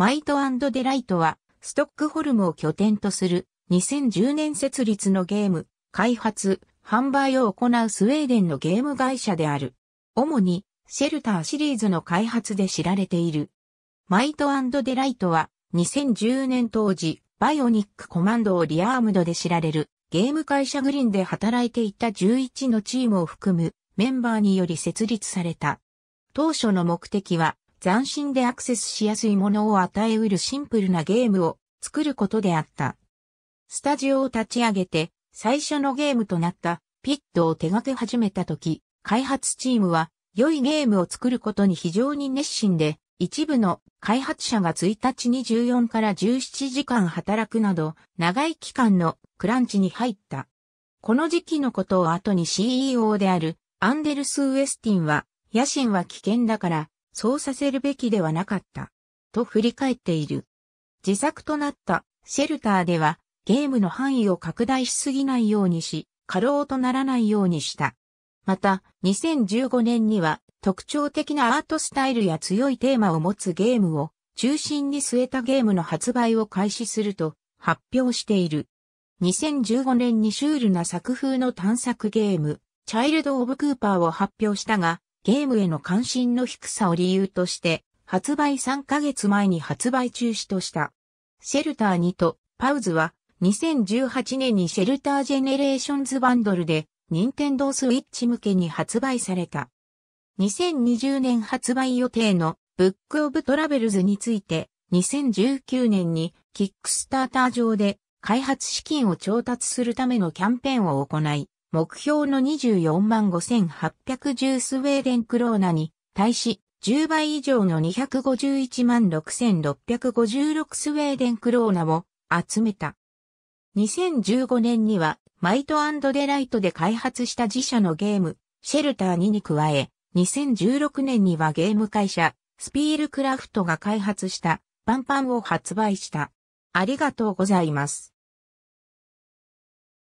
マイトデライトは、ストックホルムを拠点とする2010年設立のゲーム、開発、販売を行うスウェーデンのゲーム会社である。主に、シェルターシリーズの開発で知られている。マイトデライトは、2010年当時、バイオニックコマンドをリアームドで知られる、ゲーム会社グリーンで働いていた11のチームを含むメンバーにより設立された。当初の目的は、斬新でアクセスしやすいものを与えうるシンプルなゲームを作ることであった。スタジオを立ち上げて最初のゲームとなったピットを手掛け始めた時、開発チームは良いゲームを作ることに非常に熱心で、一部の開発者が1日に14から17時間働くなど、長い期間のクランチに入った。この時期のことを後に CEO であるアンデルス・ウエスティンは、野心は危険だから、そうさせるべきではなかった、と振り返っている。自作となったシェルターではゲームの範囲を拡大しすぎないようにし、過労とならないようにした。また、2015年には特徴的なアートスタイルや強いテーマを持つゲームを中心に据えたゲームの発売を開始すると発表している。2015年にシュールな作風の探索ゲーム、チャイルド・オブ・クーパーを発表したが、ゲームへの関心の低さを理由として、発売3ヶ月前に発売中止とした。シェルター2とパウズは2018年にシェルタージェネレーションズバンドルで任天堂スイッチ向けに発売された。2020年発売予定のブックオブトラベルズについて2019年にキックスターター上で開発資金を調達するためのキャンペーンを行い、目標の24万5810スウェーデンクローナに対し10倍以上の251万6656スウェーデンクローナを集めた。2015年にはマイトデライトで開発した自社のゲームシェルター2に加え2016年にはゲーム会社スピールクラフトが開発したパンパンを発売した。ありがとうございます。